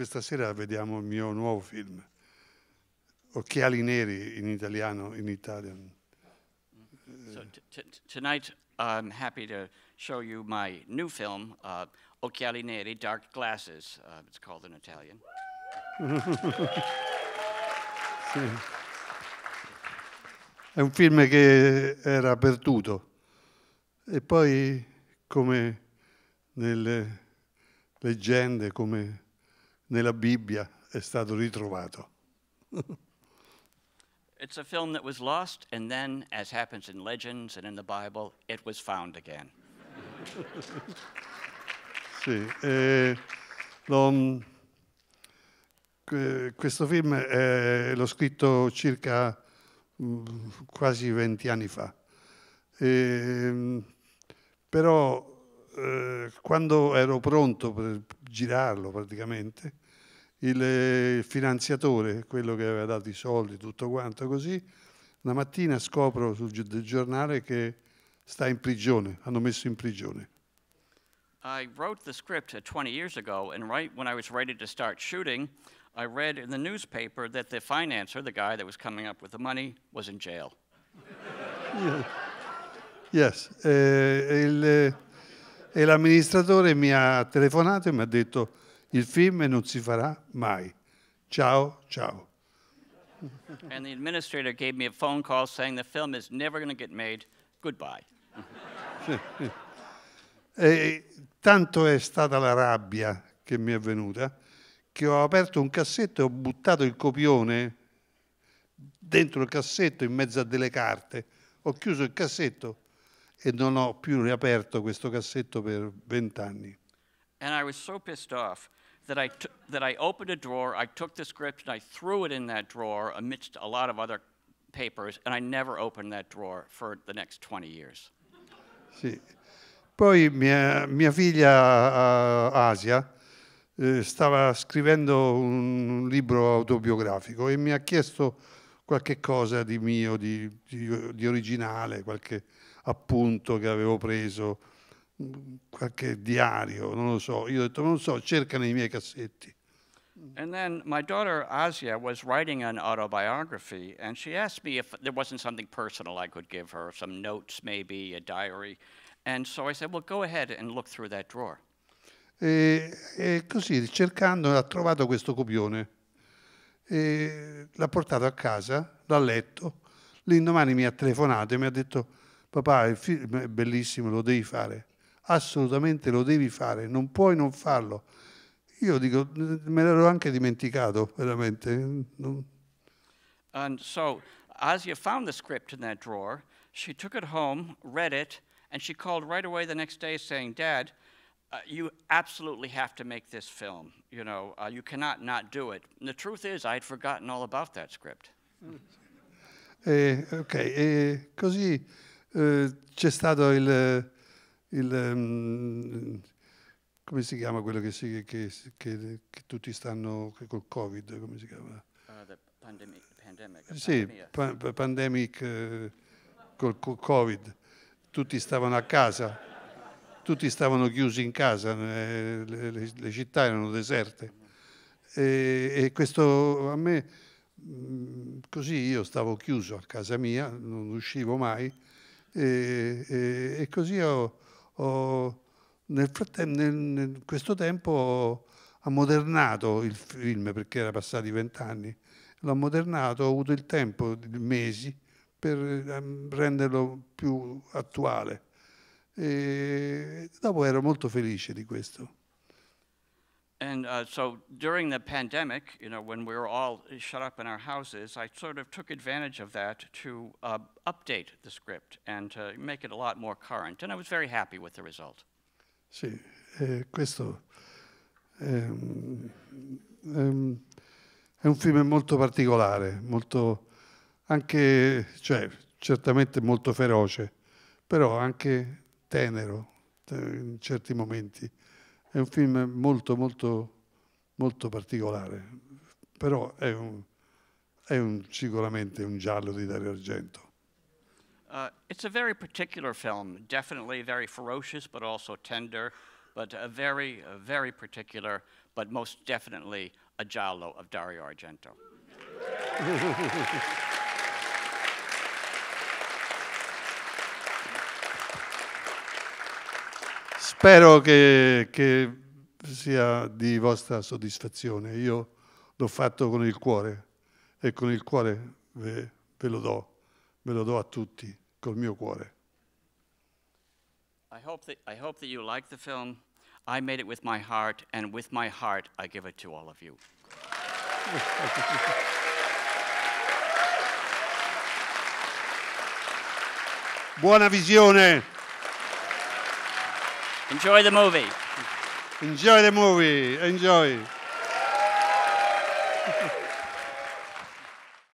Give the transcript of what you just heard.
questa sera vediamo il mio nuovo film, Occhiali Neri in italiano, in Italian. So tonight I'm happy to show you my new film, uh, Occhiali Neri, Dark Glasses. Uh, it's called in Italian. sì. È un film che era perduto e poi come nelle leggende, come nella Bibbia è stato ritrovato. It's a film that was lost and then as happens in legends and in the Bible it was found again. sì, eh, lo, questo film eh, l'ho scritto circa mh, mm, quasi 20 anni fa. Eh, però eh, quando ero pronto per girarlo praticamente, il eh, finanziatore, quello che aveva dato i soldi, tutto quanto così, una mattina scopro sul giornale che sta in prigione, hanno messo in prigione. I wrote the script 20 uh, years ago and right when I was ready to start shooting, I read in the newspaper that the financer, the guy that was coming up with the money, was in jail. Yes, eh, il, eh, e l'amministratore mi ha telefonato e mi ha detto il film non si farà mai. Ciao, ciao. And the administrator gave me a phone call saying the film is never going to get made. Goodbye. e tanto è stata la rabbia che mi è venuta che ho aperto un cassetto e ho buttato il copione dentro il cassetto in mezzo a delle carte. Ho chiuso il cassetto e non ho più riaperto questo cassetto per vent'anni. And I was so pissed off that I, t- that I opened a drawer, I took the script, and I threw it in that drawer amidst a lot of other papers, and I never opened that drawer for the next 20 years. Sì. Poi mia, mia figlia uh, Asia eh, stava scrivendo un libro autobiografico e mi ha chiesto qualche cosa di mio, di, di, di originale, qualche appunto che avevo preso qualche diario, non lo so. Io ho detto, non lo so, cerca nei miei cassetti. And then my daughter Asia was writing an autobiography, and she asked me if there wasn't something personal I could give her, some notes maybe, a diary. And so I said, well, go ahead and look through that drawer. E, e così, cercando, ha trovato questo copione. E l'ha portato a casa, l'ha letto. L'indomani mi ha telefonato e mi ha detto, papà, il film è bellissimo, lo devi fare assolutamente lo devi fare, non puoi non farlo. Io dico, me l'ero anche dimenticato, veramente. And so, Asia found the script in that drawer, she took it home, read it, and she called right away the next day saying, Dad, uh, you absolutely have to make this film. You know, uh, you cannot not do it. And the truth is, I had forgotten all about that script. Eh, ok, eh, così eh, c'è stato il il, um, come si chiama quello che, si, che, che, che tutti stanno col covid come si chiama uh, pandemic, pandemic, sì pa pandemic eh, col, col, covid tutti stavano a casa tutti stavano chiusi in casa eh, le, le, le città erano deserte e, e questo a me mm, così io stavo chiuso a casa mia non uscivo mai e, e, e così ho nel frattempo, nel, nel, questo tempo ho modernato il film perché era passati vent'anni, l'ho modernato, ho avuto il tempo, di mesi, per ehm, renderlo più attuale. E dopo ero molto felice di questo. And uh, so during the pandemic, you know, when we were all shut up in our houses, I sort of took advantage of that to uh, update the script and to make it a lot more current. And I was very happy with the result. Sì, eh, questo è, um, ehm, ehm, è un film molto particolare, molto anche, cioè, certamente molto feroce, però anche tenero in certi momenti. È un film molto, molto, molto particolare, però è, un, è un, sicuramente un giallo di Dario Argento. Uh, it's a very particular film, definitely very ferocious, but also tender, but a very, a very particular, but most definitely a giallo of Dario Argento. Spero che, che sia di vostra soddisfazione. Io l'ho fatto con il cuore e con il cuore ve, ve lo do, ve lo do a tutti, col mio cuore. I hope that, I hope that you like the film. I made it with my heart, and with my heart, I give it to all of you. Buona visione! Enjoy the movie. Enjoy the movie. Enjoy.